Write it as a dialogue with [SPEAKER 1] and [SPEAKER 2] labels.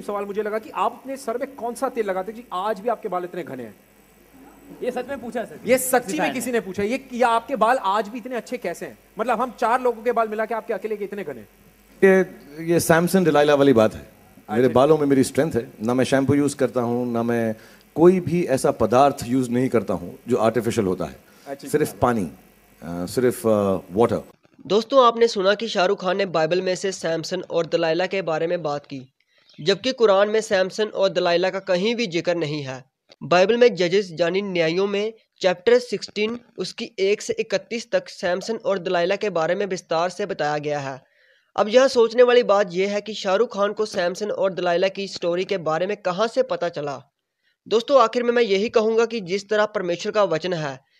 [SPEAKER 1] सवाल मुझे लगा कि आप अपने सर में कौन सा तेल लगाते जी आज भी आपके बाल इतने घने हैं ये सच में पूछा सर ये सच्ची में किसी ने पूछा ये या आपके बाल आज भी इतने अच्छे कैसे हैं मतलब हम चार लोगों के बाल मिला के आपके अकेले के इतने घने
[SPEAKER 2] ये ये सैमसन डिलाइला वाली बात है अच्छा। मेरे बालों में मेरी स्ट्रेंथ है ना मैं शैम्पू यूज़ करता हूँ ना मैं कोई भी ऐसा पदार्थ यूज़ नहीं करता हूँ जो आर्टिफिशियल होता है अच्छा, सिर्फ पानी सिर्फ वाटर
[SPEAKER 3] दोस्तों आपने सुना कि शाहरुख खान ने बाइबल में से सैमसन और दलाइला के बारे में बात की जबकि कुरान में सैमसन और दलाइला का कहीं भी जिक्र नहीं है बाइबल में जजेस यानी न्यायों में चैप्टर 16 उसकी एक से इकतीस तक सैमसन और दलाइला के बारे में विस्तार से बताया गया है अब यह सोचने वाली बात यह है कि शाहरुख खान को सैमसन और दलाइला की स्टोरी के बारे में कहाँ से पता चला दोस्तों आखिर में मैं यही कहूँगा कि जिस तरह परमेश्वर का वचन है